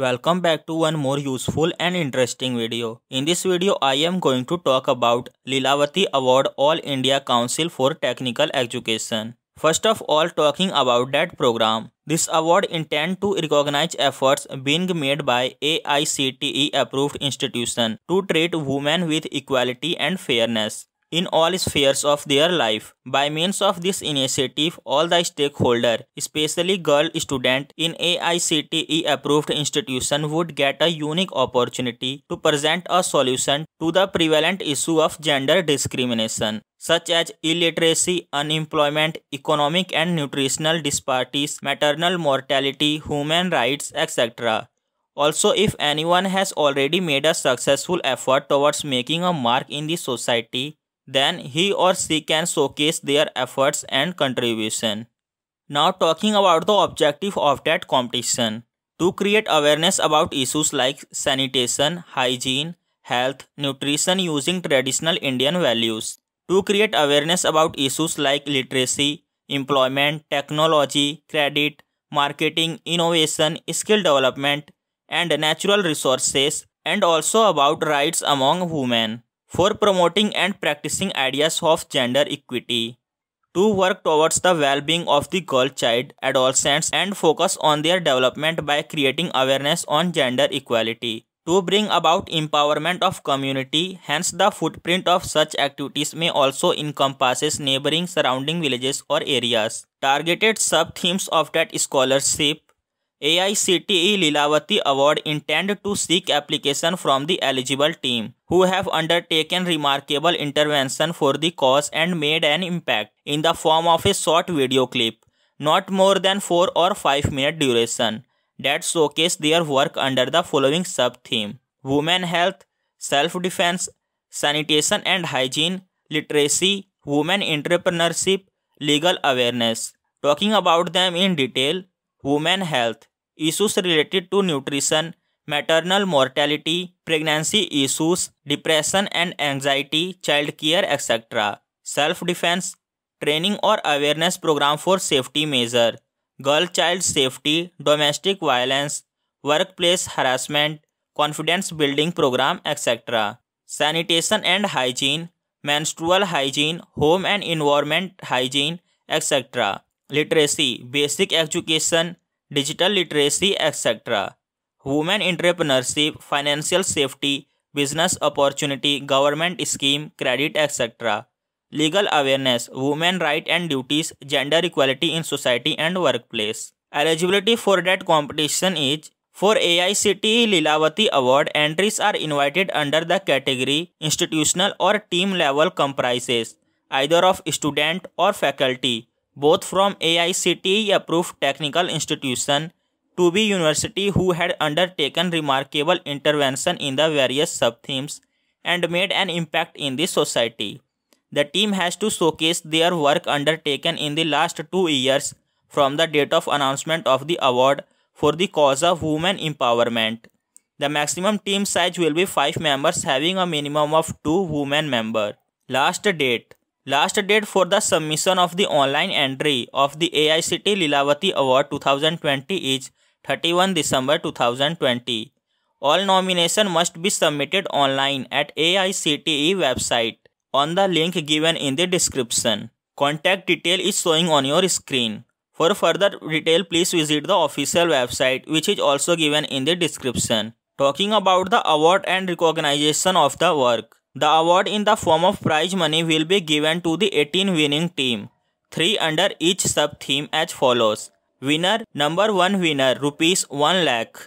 Welcome back to one more useful and interesting video. In this video I am going to talk about Lilavati Award All India Council for Technical Education. First of all talking about that program. This award intend to recognize efforts being made by AICTE approved institution to treat women with equality and fairness in all spheres of their life. By means of this initiative, all the stakeholder, especially girl student in AICTE approved institution would get a unique opportunity to present a solution to the prevalent issue of gender discrimination such as illiteracy, unemployment, economic and nutritional disparities, maternal mortality, human rights, etc. Also, if anyone has already made a successful effort towards making a mark in the society, then he or she can showcase their efforts and contribution. Now talking about the objective of that competition. To create awareness about issues like sanitation, hygiene, health, nutrition using traditional Indian values. To create awareness about issues like literacy, employment, technology, credit, marketing, innovation, skill development, and natural resources, and also about rights among women for promoting and practicing ideas of gender equity, to work towards the well-being of the girl child, adolescents and focus on their development by creating awareness on gender equality, to bring about empowerment of community, hence the footprint of such activities may also encompasses neighboring surrounding villages or areas. Targeted sub-themes of that scholarship AICTE Lilavati Award intend to seek application from the eligible team who have undertaken remarkable intervention for the cause and made an impact in the form of a short video clip, not more than 4 or 5 minute duration, that showcase their work under the following sub-theme. Women health, self-defense, sanitation and hygiene, literacy, women entrepreneurship, legal awareness. Talking about them in detail, women health issues related to nutrition, maternal mortality, pregnancy issues, depression and anxiety, child care, etc. Self-defense, training or awareness program for safety measure, girl child safety, domestic violence, workplace harassment, confidence building program, etc. Sanitation and hygiene, menstrual hygiene, home and environment hygiene, etc. Literacy, basic education, digital literacy, etc. Women entrepreneurship, financial safety, business opportunity, government scheme, credit, etc. Legal awareness, women rights and duties, gender equality in society and workplace. Eligibility for that competition is for AICTE Lilavati Award, entries are invited under the category institutional or team level comprises either of student or faculty both from AICTE approved technical institution to be university who had undertaken remarkable intervention in the various sub-themes and made an impact in the society. The team has to showcase their work undertaken in the last two years from the date of announcement of the award for the cause of women empowerment. The maximum team size will be 5 members having a minimum of 2 women member. Last date Last date for the submission of the online entry of the AICT Lilavati Award 2020 is 31 December 2020. All nomination must be submitted online at AICTE website on the link given in the description. Contact detail is showing on your screen. For further detail, please visit the official website which is also given in the description. Talking about the award and recognition of the work. The award in the form of prize money will be given to the 18 winning team, 3 under each sub-theme as follows. Winner Number 1 winner rupees 1 lakh.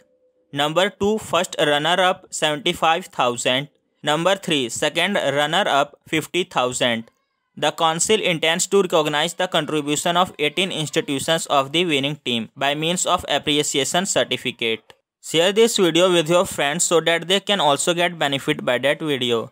Number 2 first runner-up 75,000. Number 3 second runner-up 50,000. The council intends to recognize the contribution of 18 institutions of the winning team by means of appreciation certificate. Share this video with your friends so that they can also get benefit by that video.